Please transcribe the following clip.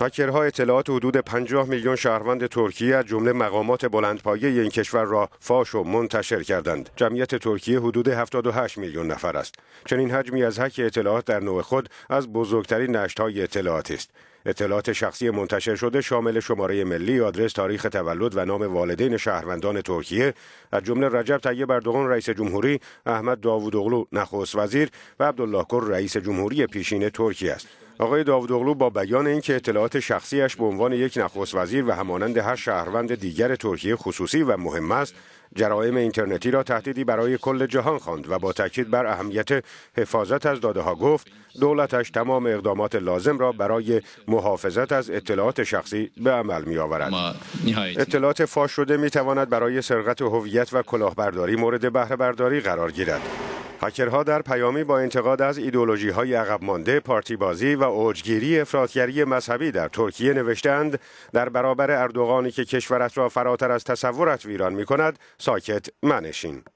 هکرها اطلاعات حدود 50 میلیون شهروند ترکیه از جمله مقامات بلندپایه این کشور را فاش و منتشر کردند. جمعیت ترکیه حدود 78 میلیون نفر است. چنین حجمی از هک اطلاعات در نوع خود از بزرگترین نشتهای اطلاعاتی است. اطلاعات شخصی منتشر شده شامل شماره ملی، آدرس، تاریخ تولد و نام والدین شهروندان ترکیه از جمله رجب طیب اردوغان رئیس جمهوری، احمد داوودوغلو نخست وزیر و عبدالله کر رئیس جمهوری پیشین ترکیه است. آقای اغلو با بیان اینکه اطلاعات شخصیش به عنوان یک نخست وزیر و همانند هر شهروند دیگر ترکیه خصوصی و مهم است جرائم اینترنتی را تهدیدی برای کل جهان خواند و با تاکید بر اهمیت حفاظت از داده ها گفت دولتش تمام اقدامات لازم را برای محافظت از اطلاعات شخصی به عمل می آورد. اطلاعات فاش شده می تواند برای سرقت هویت و کلاهبرداری مورد بهره برداری قرار گیرد. هکرها در پیامی با انتقاد از ایدولوژی های عقب مانده پارتی بازی و اوجگیری افراطگری مذهبی در ترکیه نوشتند در برابر اردوغانی که کشورت را فراتر از تصورت ویران می کند ساکت منشین